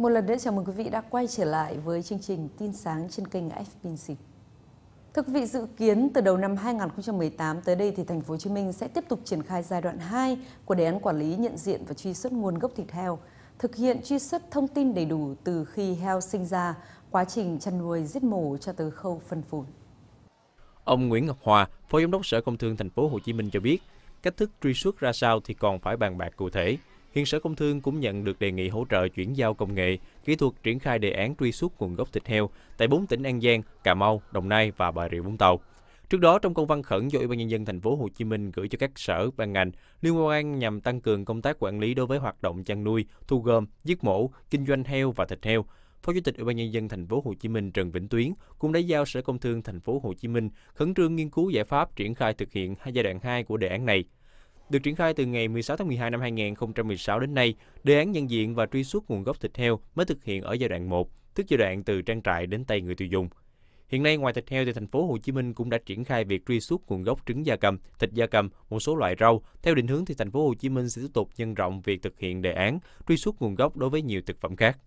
Một lần nữa chào mừng quý vị đã quay trở lại với chương trình Tin sáng trên kênh FPNC. Thưa quý vị, dự kiến từ đầu năm 2018 tới đây thì thành phố Hồ Chí Minh sẽ tiếp tục triển khai giai đoạn 2 của đề án quản lý nhận diện và truy xuất nguồn gốc thịt heo, thực hiện truy xuất thông tin đầy đủ từ khi heo sinh ra, quá trình chăn nuôi, giết mổ cho tới khâu phân phối. Ông Nguyễn Ngọc Hòa, Phó Giám đốc Sở Công Thương Thành phố Hồ Chí Minh cho biết, cách thức truy xuất ra sao thì còn phải bàn bạc cụ thể, Hiện Sở Công Thương cũng nhận được đề nghị hỗ trợ chuyển giao công nghệ, kỹ thuật triển khai đề án truy xuất nguồn gốc thịt heo tại 4 tỉnh An Giang, Cà Mau, Đồng Nai và Bà Rịa Vũng Tàu. Trước đó, trong công văn khẩn do Ủy ban nhân dân thành phố Hồ Chí Minh gửi cho các sở ban ngành liên quan nhằm tăng cường công tác quản lý đối với hoạt động chăn nuôi, thu gom, giết mổ, kinh doanh heo và thịt heo. Phó Chủ tịch Ủy ban nhân dân thành phố Hồ Chí Minh Trần Vĩnh Tuyến cũng đã giao Sở Công Thương thành phố Hồ Chí Minh khẩn trương nghiên cứu giải pháp triển khai thực hiện hai giai đoạn 2 của đề án này. Được triển khai từ ngày 16 tháng 12 năm 2016 đến nay, đề án nhận diện và truy xuất nguồn gốc thịt heo mới thực hiện ở giai đoạn 1, tức giai đoạn từ trang trại đến tay người tiêu dùng. Hiện nay ngoài thịt heo thì thành phố Hồ Chí Minh cũng đã triển khai việc truy xuất nguồn gốc trứng gia cầm, thịt gia cầm, một số loại rau. Theo định hướng thì thành phố Hồ Chí Minh sẽ tiếp tục nhân rộng việc thực hiện đề án truy xuất nguồn gốc đối với nhiều thực phẩm khác.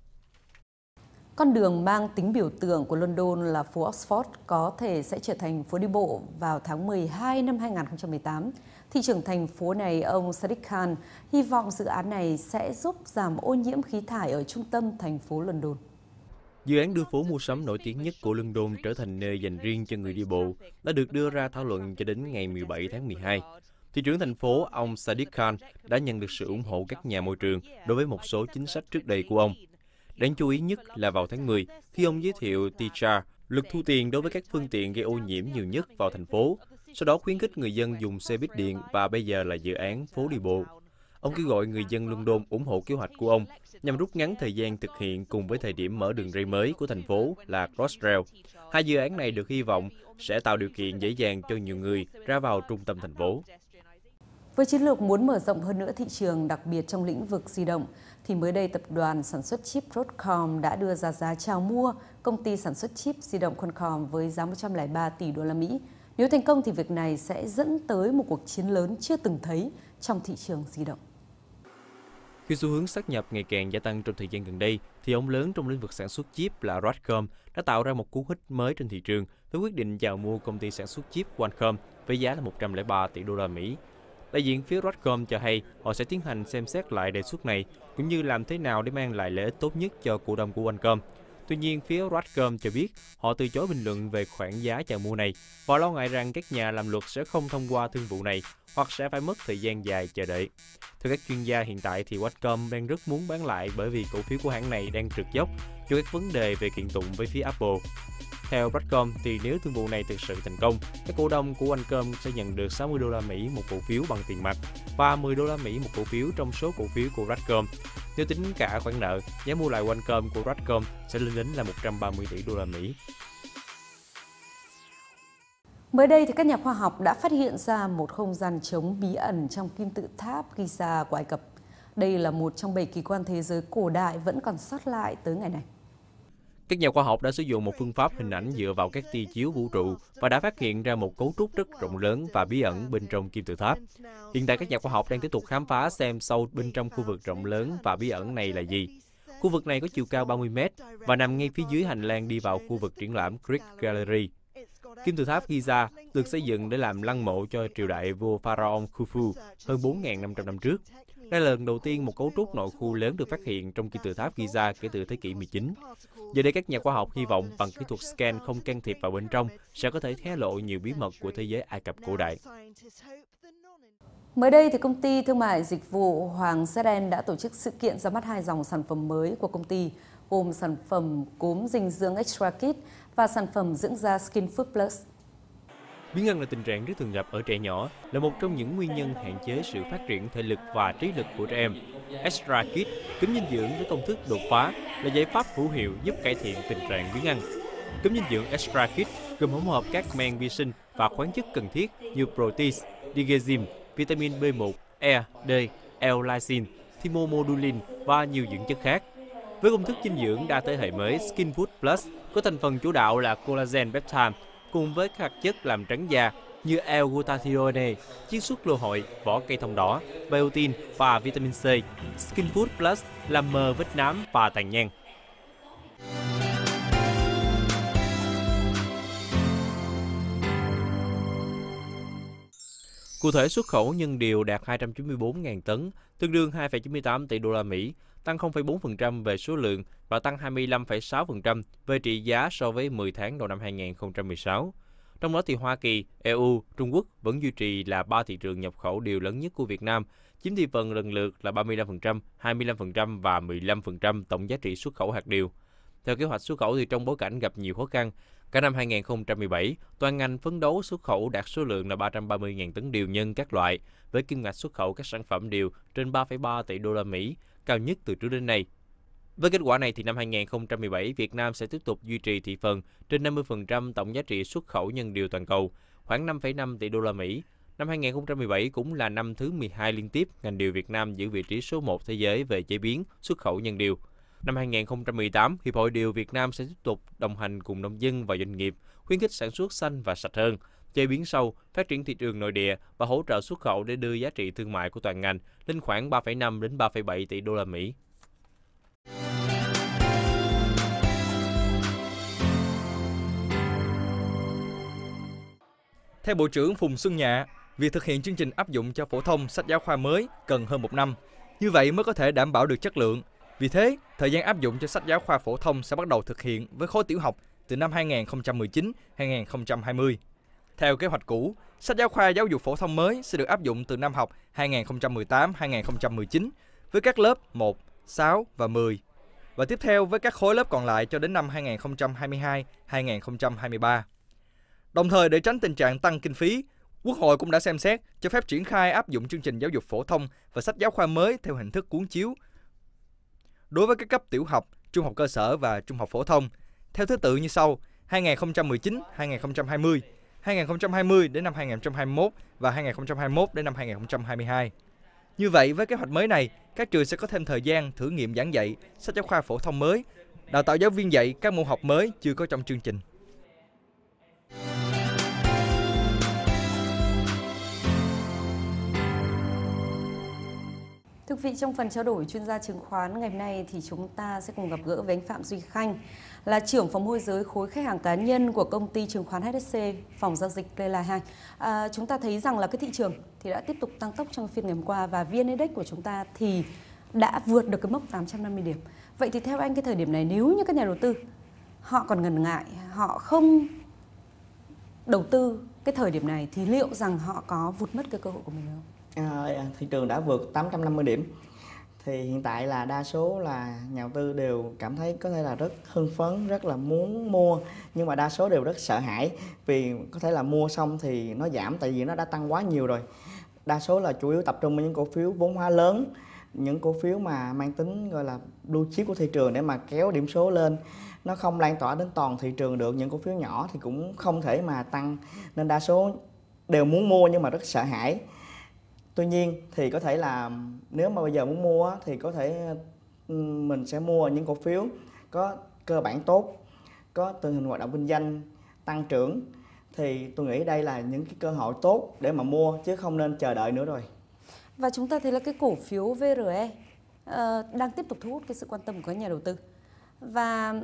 Con đường mang tính biểu tượng của London là phố Oxford có thể sẽ trở thành phố đi bộ vào tháng 12 năm 2018. Thị trưởng thành phố này, ông Sadiq Khan, hy vọng dự án này sẽ giúp giảm ô nhiễm khí thải ở trung tâm thành phố London. Dự án đưa phố mua sắm nổi tiếng nhất của London trở thành nơi dành riêng cho người đi bộ đã được đưa ra thảo luận cho đến ngày 17 tháng 12. Thị trưởng thành phố, ông Sadiq Khan, đã nhận được sự ủng hộ các nhà môi trường đối với một số chính sách trước đây của ông Đáng chú ý nhất là vào tháng 10, khi ông giới thiệu Ticha, luật thu tiền đối với các phương tiện gây ô nhiễm nhiều nhất vào thành phố, sau đó khuyến khích người dân dùng xe buýt điện và bây giờ là dự án phố đi bộ. Ông kêu gọi người dân London ủng hộ kế hoạch của ông nhằm rút ngắn thời gian thực hiện cùng với thời điểm mở đường ray mới của thành phố là Crossrail. Hai dự án này được hy vọng sẽ tạo điều kiện dễ dàng cho nhiều người ra vào trung tâm thành phố. Với chiến lược muốn mở rộng hơn nữa thị trường, đặc biệt trong lĩnh vực di động, thì mới đây tập đoàn sản xuất chip Broadcom đã đưa ra giá chào mua công ty sản xuất chip di động Qualcomm với giá 103 tỷ đô la Mỹ. Nếu thành công thì việc này sẽ dẫn tới một cuộc chiến lớn chưa từng thấy trong thị trường di động. Khi xu hướng sát nhập ngày càng gia tăng trong thời gian gần đây, thì ông lớn trong lĩnh vực sản xuất chip là Broadcom đã tạo ra một cú hích mới trên thị trường với quyết định chào mua công ty sản xuất chip Qualcomm với giá là 103 tỷ đô la Mỹ Đại diện phía Broadcom cho hay họ sẽ tiến hành xem xét lại đề xuất này, cũng như làm thế nào để mang lại lợi ích tốt nhất cho cổ đông của Qualcomm. Tuy nhiên, phía Broadcom cho biết họ từ chối bình luận về khoản giá chào mua này và lo ngại rằng các nhà làm luật sẽ không thông qua thương vụ này hoặc sẽ phải mất thời gian dài chờ đợi. Theo các chuyên gia hiện tại thì Broadcom đang rất muốn bán lại bởi vì cổ phiếu của hãng này đang trượt dốc do các vấn đề về kiện tụng với phía Apple. Theo Broadcom, thì nếu thương vụ này thực sự thành công, các cổ đông của Anh Qualcomm sẽ nhận được 60 đô la Mỹ một cổ phiếu bằng tiền mặt và 10 đô la Mỹ một cổ phiếu trong số cổ phiếu của Broadcom. Nếu tính cả khoản nợ, giá mua lại Anh Qualcomm của Broadcom sẽ lên đến là 130 tỷ đô la Mỹ. Mới đây thì các nhà khoa học đã phát hiện ra một không gian trống bí ẩn trong kim tự tháp Giza của Ai Cập. Đây là một trong bảy kỳ quan thế giới cổ đại vẫn còn sót lại tới ngày này. Các nhà khoa học đã sử dụng một phương pháp hình ảnh dựa vào các tia chiếu vũ trụ và đã phát hiện ra một cấu trúc rất rộng lớn và bí ẩn bên trong kim tự tháp. Hiện tại các nhà khoa học đang tiếp tục khám phá xem sâu bên trong khu vực rộng lớn và bí ẩn này là gì. Khu vực này có chiều cao 30 mét và nằm ngay phía dưới hành lang đi vào khu vực triển lãm Greek Gallery. Kim tự tháp Giza được xây dựng để làm lăng mộ cho triều đại vua pharaoh Khufu hơn 4.500 năm trước. Đây là lần đầu tiên một cấu trúc nội khu lớn được phát hiện trong kim tự tháp Giza kể từ thế kỷ 19. Giờ đây các nhà khoa học hy vọng bằng kỹ thuật scan không can thiệp vào bên trong sẽ có thể hé lộ nhiều bí mật của thế giới Ai Cập cổ đại. Mới đây, thì công ty thương mại dịch vụ Hoàng Seren đã tổ chức sự kiện ra mắt hai dòng sản phẩm mới của công ty, gồm sản phẩm cốm dinh dưỡng Extra Kit và sản phẩm dưỡng da Skin Food Plus. Biến ăn là tình trạng rất thường gặp ở trẻ nhỏ, là một trong những nguyên nhân hạn chế sự phát triển thể lực và trí lực của trẻ em. Extra Kid, kính dinh dưỡng với công thức đột phá, là giải pháp hữu hiệu giúp cải thiện tình trạng biến ăn. Cúm dinh dưỡng Extra Kid gồm hỗn hợp các men vi sinh và khoáng chất cần thiết như protein, digezim, vitamin B1, E, D, L-lysine, thymomodulin và nhiều dưỡng chất khác. Với công thức dinh dưỡng đa thế hệ mới Skin Food Plus có thành phần chủ đạo là collagen peptide cùng với các hạt chất làm trắng da như L-glutathione, chiết xuất lô hội, vỏ cây thông đỏ, biotin và vitamin C. Skin Food Plus làm mờ vết nám và tàn nhang. Cụ thể xuất khẩu nhân điều đạt 294.000 tấn, tương đương 2,98 tỷ đô la Mỹ, tăng 0,4% về số lượng và tăng 25,6% về trị giá so với 10 tháng đầu năm 2016. Trong đó thì Hoa Kỳ, EU, Trung Quốc vẫn duy trì là ba thị trường nhập khẩu điều lớn nhất của Việt Nam, chiếm thị phần lần lượt là 35%, 25% và 15% tổng giá trị xuất khẩu hạt điều. Theo kế hoạch xuất khẩu thì trong bối cảnh gặp nhiều khó khăn, cả năm 2017, toàn ngành phấn đấu xuất khẩu đạt số lượng là 330.000 tấn điều nhân các loại, với kim ngạch xuất khẩu các sản phẩm điều trên 3,3 tỷ đô la Mỹ, cao nhất từ trước đến nay. Với kết quả này thì năm 2017, Việt Nam sẽ tiếp tục duy trì thị phần trên 50% tổng giá trị xuất khẩu nhân điều toàn cầu, khoảng 5,5 tỷ đô la Mỹ. Năm 2017 cũng là năm thứ 12 liên tiếp ngành điều Việt Nam giữ vị trí số 1 thế giới về chế biến, xuất khẩu nhân điều. Năm 2018, Hiệp hội Điều Việt Nam sẽ tiếp tục đồng hành cùng nông dân và doanh nghiệp, khuyến khích sản xuất xanh và sạch hơn, chế biến sâu, phát triển thị trường nội địa và hỗ trợ xuất khẩu để đưa giá trị thương mại của toàn ngành lên khoảng 3,5 đến 3,7 tỷ đô la Mỹ. Theo Bộ trưởng Phùng Xuân Nhạ, việc thực hiện chương trình áp dụng cho phổ thông sách giáo khoa mới cần hơn một năm. Như vậy mới có thể đảm bảo được chất lượng, vì thế, thời gian áp dụng cho sách giáo khoa phổ thông sẽ bắt đầu thực hiện với khối tiểu học từ năm 2019-2020. Theo kế hoạch cũ, sách giáo khoa giáo dục phổ thông mới sẽ được áp dụng từ năm học 2018-2019 với các lớp 1, 6 và 10 và tiếp theo với các khối lớp còn lại cho đến năm 2022-2023. Đồng thời để tránh tình trạng tăng kinh phí, Quốc hội cũng đã xem xét cho phép triển khai áp dụng chương trình giáo dục phổ thông và sách giáo khoa mới theo hình thức cuốn chiếu đối với các cấp tiểu học, trung học cơ sở và trung học phổ thông theo thứ tự như sau: 2019, 2020, 2020 đến năm 2021 và 2021 đến năm 2022. Như vậy, với kế hoạch mới này, các trường sẽ có thêm thời gian thử nghiệm giảng dạy sách giáo khoa phổ thông mới, đào tạo giáo viên dạy các môn học mới chưa có trong chương trình. Thưa quý vị, trong phần trao đổi chuyên gia chứng khoán ngày hôm nay thì chúng ta sẽ cùng gặp gỡ với anh Phạm Duy Khanh, là trưởng phòng môi giới khối khách hàng cá nhân của công ty chứng khoán HSC, phòng giao dịch Lê La Hai. À, chúng ta thấy rằng là cái thị trường thì đã tiếp tục tăng tốc trong phiên ngày hôm qua và VN Index của chúng ta thì đã vượt được cái mốc 850 điểm. Vậy thì theo anh cái thời điểm này nếu như các nhà đầu tư họ còn ngần ngại, họ không đầu tư cái thời điểm này thì liệu rằng họ có vụt mất cái cơ hội của mình không? Ờ, thị trường đã vượt 850 điểm thì hiện tại là đa số là nhà đầu tư đều cảm thấy có thể là rất hưng phấn rất là muốn mua nhưng mà đa số đều rất sợ hãi vì có thể là mua xong thì nó giảm tại vì nó đã tăng quá nhiều rồi đa số là chủ yếu tập trung vào những cổ phiếu vốn hóa lớn những cổ phiếu mà mang tính gọi là blue chip của thị trường để mà kéo điểm số lên nó không lan tỏa đến toàn thị trường được những cổ phiếu nhỏ thì cũng không thể mà tăng nên đa số đều muốn mua nhưng mà rất sợ hãi tuy nhiên thì có thể là nếu mà bây giờ muốn mua thì có thể ừ, mình sẽ mua những cổ phiếu có cơ bản tốt có tình hình hoạt động kinh doanh tăng trưởng thì tôi nghĩ đây là những cái cơ hội tốt để mà mua chứ không nên chờ đợi nữa rồi và chúng ta thấy là cái cổ phiếu VRE uh, ờ, đang tiếp tục thu hút cái sự quan tâm của các nhà đầu tư và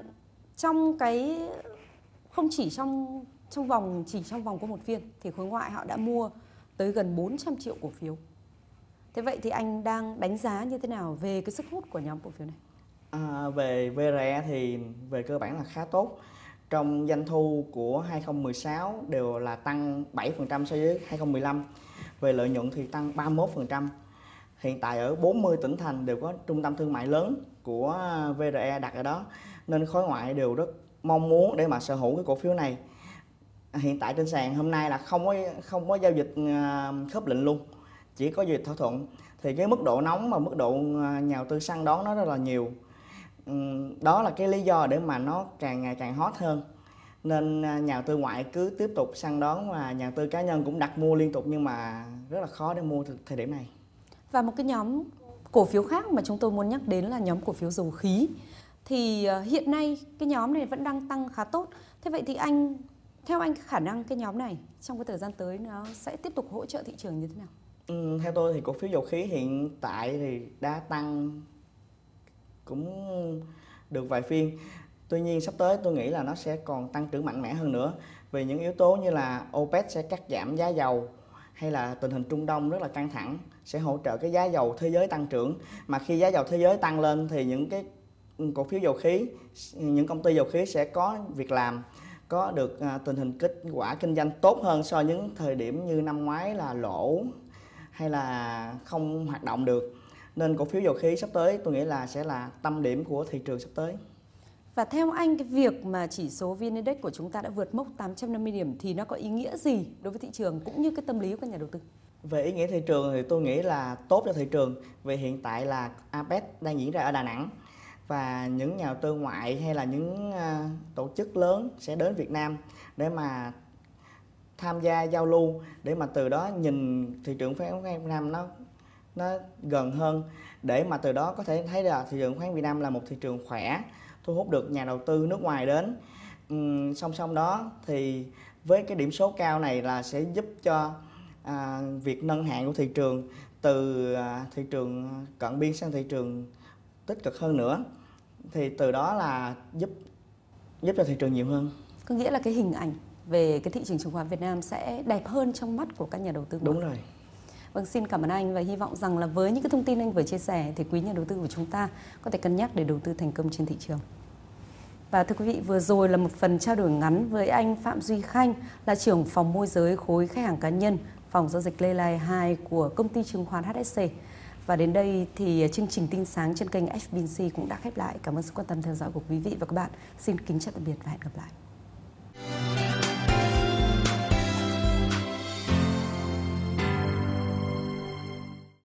trong cái không chỉ trong trong vòng chỉ trong vòng của một phiên thì khối ngoại họ đã mua tới gần 400 triệu cổ phiếu. Thế vậy thì anh đang đánh giá như thế nào về cái sức hút của nhóm cổ phiếu này? À, về VRE thì về cơ bản là khá tốt. Trong doanh thu của 2016 đều là tăng 7% so với 2015. Về lợi nhuận thì tăng 31%. Hiện tại ở 40 tỉnh thành đều có trung tâm thương mại lớn của VRE đặt ở đó nên khối ngoại đều rất mong muốn để mà sở hữu cái cổ phiếu này hiện tại trên sàn hôm nay là không có không có giao dịch à, khớp lệnh luôn chỉ có giao dịch thỏa thuận thì cái mức độ nóng và mức độ à, nhà đầu tư săn đón nó rất là nhiều ừ, đó là cái lý do để mà nó càng ngày càng hot hơn nên à, nhà đầu tư ngoại cứ tiếp tục săn đón và nhà đầu tư cá nhân cũng đặt mua liên tục nhưng mà rất là khó để mua thời điểm này và một cái nhóm cổ phiếu khác mà chúng tôi muốn nhắc đến là nhóm cổ phiếu dầu khí thì hiện nay cái nhóm này vẫn đang tăng khá tốt thế vậy thì anh theo anh khả năng cái nhóm này trong cái thời gian tới nó sẽ tiếp tục hỗ trợ thị trường như thế nào? Ừ, theo tôi thì cổ phiếu dầu khí hiện tại thì đã tăng cũng được vài phiên. Tuy nhiên sắp tới tôi nghĩ là nó sẽ còn tăng trưởng mạnh mẽ hơn nữa vì những yếu tố như là OPEC sẽ cắt giảm giá dầu hay là tình hình Trung Đông rất là căng thẳng sẽ hỗ trợ cái giá dầu thế giới tăng trưởng mà khi giá dầu thế giới tăng lên thì những cái cổ phiếu dầu khí những công ty dầu khí sẽ có việc làm có được à, tình hình kết quả kinh doanh tốt hơn so với những thời điểm như năm ngoái là lỗ hay là không hoạt động được nên cổ phiếu dầu khí sắp tới tôi nghĩ là sẽ là tâm điểm của thị trường sắp tới. Và theo anh cái việc mà chỉ số VN Index của chúng ta đã vượt mốc 850 điểm thì nó có ý nghĩa gì đối với thị trường cũng như cái tâm lý của các nhà đầu tư? Về ý nghĩa thị trường thì tôi nghĩ là tốt cho thị trường vì hiện tại là APEC đang diễn ra ở Đà Nẵng và những nhà đầu tư ngoại hay là những ờ, tổ chức lớn sẽ đến Việt Nam để mà tham gia giao lưu để mà từ đó nhìn thị trường khoán chứng Việt Nam nó nó gần hơn để mà từ đó có thể thấy là thị trường khoán Việt Nam là một thị trường khỏe thu hút được nhà đầu tư nước ngoài đến uhm, song song đó thì với cái điểm số cao này là sẽ giúp cho à, việc nâng hạng của thị trường từ à, thị trường cận biên sang thị trường tích cực hơn nữa thì từ đó là giúp giúp cho thị trường nhiều hơn có nghĩa là cái hình ảnh về cái thị trường chứng khoán Việt Nam sẽ đẹp hơn trong mắt của các nhà đầu tư đúng rồi Vâng, xin cảm ơn anh và hy vọng rằng là với những cái thông tin anh vừa chia sẻ thì quý nhà đầu tư của chúng ta có thể cân nhắc để đầu tư thành công trên thị trường. Và thưa quý vị, vừa rồi là một phần trao đổi ngắn với anh Phạm Duy Khanh là trưởng phòng môi giới khối khách hàng cá nhân, phòng giao dịch Lê Lai 2 của công ty chứng khoán HSC. Và đến đây thì à, chương trình tin sáng trên kênh FBC cũng đã khép lại. Cảm ơn sự quan tâm theo dõi của quý vị và các bạn. Xin kính chào tạm biệt và hẹn gặp lại.